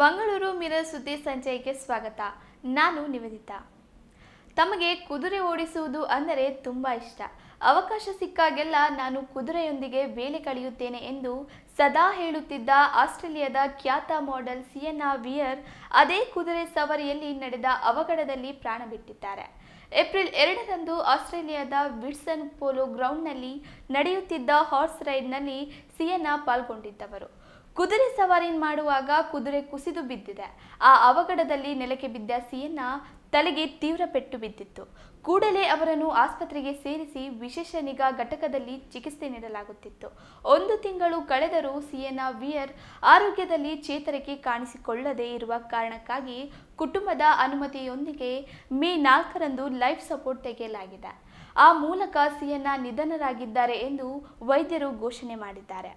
Mangaluru mirror ಸುದ್ದಿ ಸಂಚಯಕ್ಕೆ ಸ್ವಾಗತ ನಾನು ನಿವೇದಿತಾ ತಮಗೆ ಕುದುರೆ ಓಡಿಸುವುದು ಅಂದರೆ ತುಂಬ ಇಷ್ಟ ಅವಕಾಶ ಸಿಕ್ಕಾಗೆಲ್ಲ ನಾನು ಕುದುರೆಯೊಂದಿಗೆ ವೇಳೆ ಕಳೆಯುತ್ತೇನೆ ಎಂದು ಸದಾ ಹೇಳುತ್ತಿದ್ದ ಆಸ್ಟ್ರೇಲಿಯಾದ ಖ್ಯಾತ ಮಾಡೆಲ್ ಸಿಯನ್ನಾ ವಿಯರ್ ಅದೇ ಕುದುರೆ ಸವಾರಿಯಲ್ಲಿ ನಡೆದ ಅವಘಡದಲ್ಲಿ ಪ್ರಾಣ ಬಿಟ್ಟಿದ್ದಾರೆ ಏಪ್ರಿಲ್ ಎರಡರಂದು ಆಸ್ಟ್ರೇಲಿಯಾದ ವಿಡ್ಸನ್ ಪೋಲೋ ಗ್ರೌಂಡ್ನಲ್ಲಿ ನಡೆಯುತ್ತಿದ್ದ ಹಾರ್ಸ್ ರೈಡ್ನಲ್ಲಿ ಸಿಯನ್ನಾ ಪಾಲ್ಗೊಂಡಿದ್ದವರು ಕುದುರೆ ಸವಾರಿ ಮಾಡುವಾಗ ಕುದುರೆ ಕುಸಿದು ಬಿದ್ದಿದೆ ಆ ಅವಘಡದಲ್ಲಿ ನೆಲಕ್ಕೆ ಬಿದ್ದ ಸಿಯನ್ನ ತಲೆಗೆ ತೀವ್ರ ಪೆಟ್ಟು ಬಿದ್ದಿತ್ತು ಕೂಡಲೇ ಅವರನ್ನು ಆಸ್ಪತ್ರೆಗೆ ಸೇರಿಸಿ ವಿಶೇಷ ನಿಗಾ ಘಟಕದಲ್ಲಿ ಚಿಕಿತ್ಸೆ ನೀಡಲಾಗುತ್ತಿತ್ತು ಒಂದು ತಿಂಗಳು ಕಳೆದರೂ ಸಿಯನ್ನ ವಿಯರ್ ಆರೋಗ್ಯದಲ್ಲಿ ಚೇತರಿಕೆ ಕಾಣಿಸಿಕೊಳ್ಳದೇ ಇರುವ ಕಾರಣಕ್ಕಾಗಿ ಕುಟುಂಬದ ಅನುಮತಿಯೊಂದಿಗೆ ಮೇ ನಾಲ್ಕರಂದು ಲೈಫ್ ಸಪೋರ್ಟ್ ತೆಗೆಯಲಾಗಿದೆ ಆ ಮೂಲಕ ಸಿಯನ್ನ ನಿಧನರಾಗಿದ್ದಾರೆ ಎಂದು ವೈದ್ಯರು ಘೋಷಣೆ ಮಾಡಿದ್ದಾರೆ